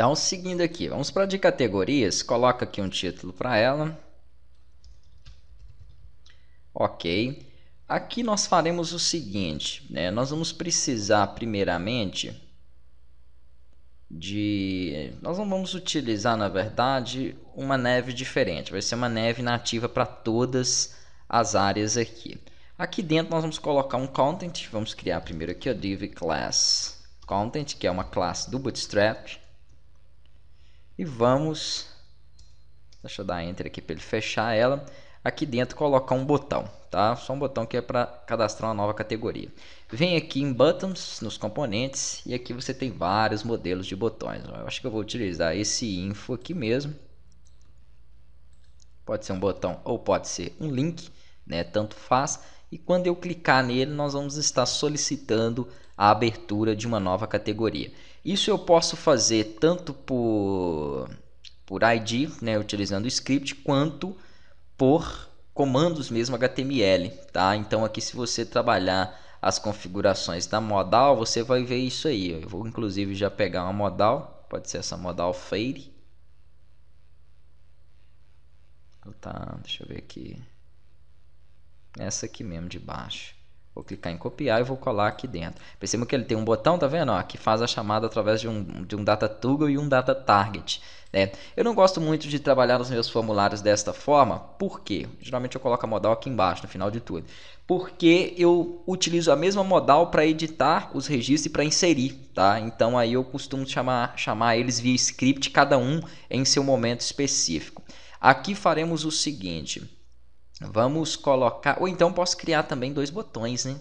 Então, seguindo aqui, vamos para de categorias, coloca aqui um título para ela. Ok. Aqui nós faremos o seguinte, né? nós vamos precisar primeiramente de... Nós não vamos utilizar, na verdade, uma neve diferente. Vai ser uma neve nativa para todas as áreas aqui. Aqui dentro nós vamos colocar um content. Vamos criar primeiro aqui o div class content, que é uma classe do Bootstrap. E vamos, deixa eu dar enter aqui para ele fechar ela. Aqui dentro colocar um botão, tá? Só um botão que é para cadastrar uma nova categoria. Vem aqui em Buttons, nos componentes, e aqui você tem vários modelos de botões. Eu acho que eu vou utilizar esse info aqui mesmo. Pode ser um botão ou pode ser um link, né? Tanto faz. E quando eu clicar nele, nós vamos estar solicitando a abertura de uma nova categoria. Isso eu posso fazer tanto por, por ID, né, utilizando o script, quanto por comandos mesmo HTML. Tá? Então aqui se você trabalhar as configurações da modal, você vai ver isso aí. Eu vou inclusive já pegar uma modal, pode ser essa modal fade. Tá, deixa eu ver aqui. Essa aqui mesmo de baixo. Vou clicar em copiar e vou colar aqui dentro. Perceba que ele tem um botão, tá vendo? Ó, que faz a chamada através de um, de um data toggle e um data target. Né? Eu não gosto muito de trabalhar nos meus formulários desta forma, por quê? Geralmente eu coloco a modal aqui embaixo, no final de tudo. Porque eu utilizo a mesma modal para editar os registros e para inserir, tá? Então aí eu costumo chamar, chamar eles via script, cada um em seu momento específico. Aqui faremos o seguinte, Vamos colocar... Ou então posso criar também dois botões, né?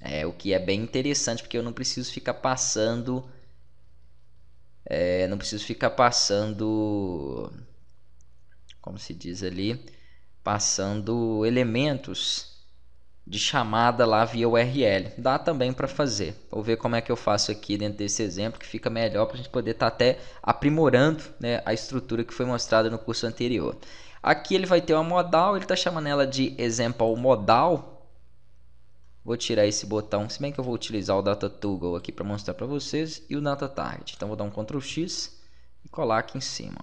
É, o que é bem interessante, porque eu não preciso ficar passando... É, não preciso ficar passando... Como se diz ali? Passando elementos de chamada lá via URL. Dá também para fazer. Vou ver como é que eu faço aqui dentro desse exemplo que fica melhor para a gente poder estar tá até aprimorando né, a estrutura que foi mostrada no curso anterior. Aqui ele vai ter uma modal, ele está chamando ela de example modal. Vou tirar esse botão, se bem que eu vou utilizar o data toggle aqui para mostrar para vocês e o data target. Então vou dar um Ctrl X e colar aqui em cima.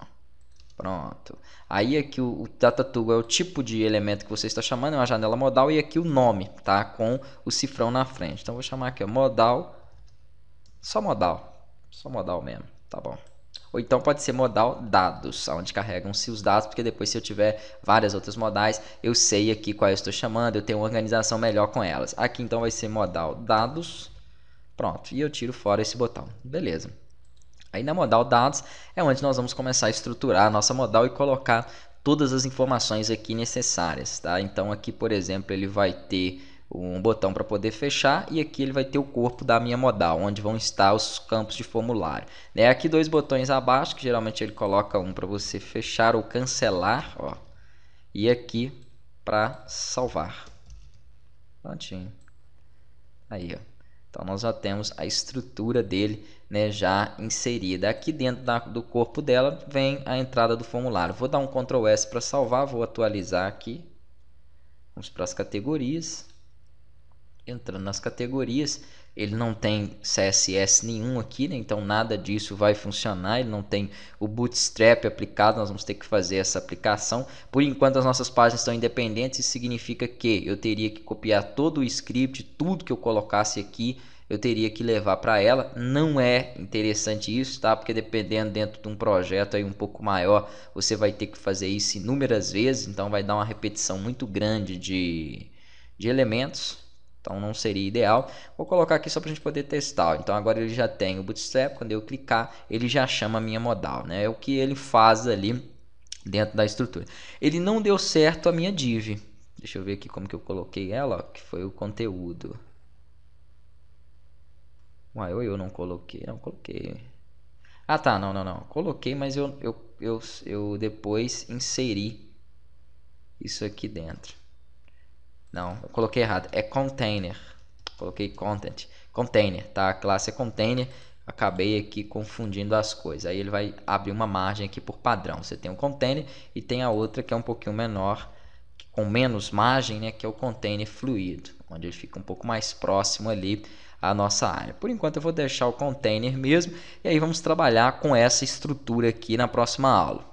Pronto. Aí aqui o, o data toggle é o tipo de elemento que você está chamando, é uma janela modal e aqui o nome, tá? Com o cifrão na frente. Então vou chamar aqui ó, modal, só modal, só modal mesmo, tá bom. Ou então pode ser modal dados, onde carregam-se os dados, porque depois se eu tiver várias outras modais, eu sei aqui qual eu estou chamando, eu tenho uma organização melhor com elas. Aqui então vai ser modal dados, pronto, e eu tiro fora esse botão, beleza. Aí na modal dados é onde nós vamos começar a estruturar a nossa modal e colocar todas as informações aqui necessárias, tá? Então aqui, por exemplo, ele vai ter um botão para poder fechar e aqui ele vai ter o corpo da minha modal, onde vão estar os campos de formulário. Né? Aqui dois botões abaixo, que geralmente ele coloca um para você fechar ou cancelar, ó, e aqui para salvar. Prontinho. Aí, ó. Então nós já temos a estrutura dele né, já inserida. Aqui dentro da, do corpo dela vem a entrada do formulário. Vou dar um Ctrl S para salvar, vou atualizar aqui. Vamos para as categorias entrando nas categorias. Ele não tem CSS nenhum aqui, né? então nada disso vai funcionar. Ele não tem o Bootstrap aplicado, nós vamos ter que fazer essa aplicação. Por enquanto, as nossas páginas estão independentes, isso significa que eu teria que copiar todo o script, tudo que eu colocasse aqui, eu teria que levar para ela. Não é interessante isso, tá? Porque dependendo dentro de um projeto aí um pouco maior, você vai ter que fazer isso inúmeras vezes, então vai dar uma repetição muito grande de, de elementos. Então não seria ideal. Vou colocar aqui só para a gente poder testar. Então agora ele já tem o Bootstrap. Quando eu clicar, ele já chama a minha modal. Né? É o que ele faz ali dentro da estrutura. Ele não deu certo a minha div. Deixa eu ver aqui como que eu coloquei ela, ó, que foi o conteúdo. Uai, eu, eu não coloquei, não coloquei. Ah tá, não, não, não. Coloquei, mas eu, eu, eu, eu depois inseri isso aqui dentro. Não, eu coloquei errado. É container. Coloquei content. Container, tá? A classe é container. Acabei aqui confundindo as coisas. Aí ele vai abrir uma margem aqui por padrão. Você tem um container e tem a outra que é um pouquinho menor, com menos margem, né? Que é o container fluido, onde ele fica um pouco mais próximo ali à nossa área. Por enquanto eu vou deixar o container mesmo e aí vamos trabalhar com essa estrutura aqui na próxima aula.